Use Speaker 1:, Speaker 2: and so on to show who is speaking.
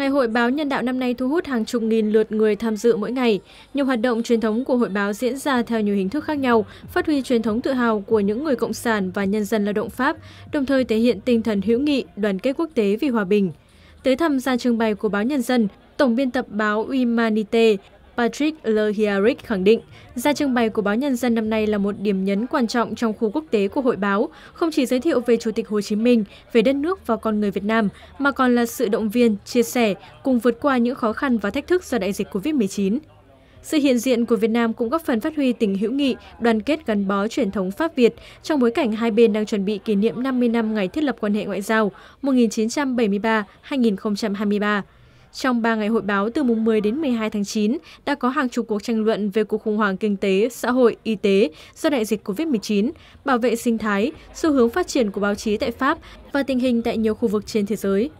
Speaker 1: Ngày hội báo nhân đạo năm nay thu hút hàng chục nghìn lượt người tham dự mỗi ngày. Nhiều hoạt động truyền thống của hội báo diễn ra theo nhiều hình thức khác nhau, phát huy truyền thống tự hào của những người cộng sản và nhân dân lao động Pháp, đồng thời thể hiện tinh thần hữu nghị, đoàn kết quốc tế vì hòa bình. Tới tham gia trưng bày của báo Nhân dân, Tổng biên tập báo Umanite Patrick Lehiaric khẳng định, ra trưng bày của báo Nhân dân năm nay là một điểm nhấn quan trọng trong khu quốc tế của hội báo, không chỉ giới thiệu về Chủ tịch Hồ Chí Minh, về đất nước và con người Việt Nam, mà còn là sự động viên, chia sẻ, cùng vượt qua những khó khăn và thách thức do đại dịch COVID-19. Sự hiện diện của Việt Nam cũng góp phần phát huy tình hữu nghị, đoàn kết gắn bó truyền thống Pháp Việt trong bối cảnh hai bên đang chuẩn bị kỷ niệm 50 năm ngày thiết lập quan hệ ngoại giao 1973-2023. Trong 3 ngày hội báo từ mùng 10 đến 12 tháng 9, đã có hàng chục cuộc tranh luận về cuộc khủng hoảng kinh tế, xã hội, y tế do đại dịch COVID-19, bảo vệ sinh thái, xu hướng phát triển của báo chí tại Pháp và tình hình tại nhiều khu vực trên thế giới.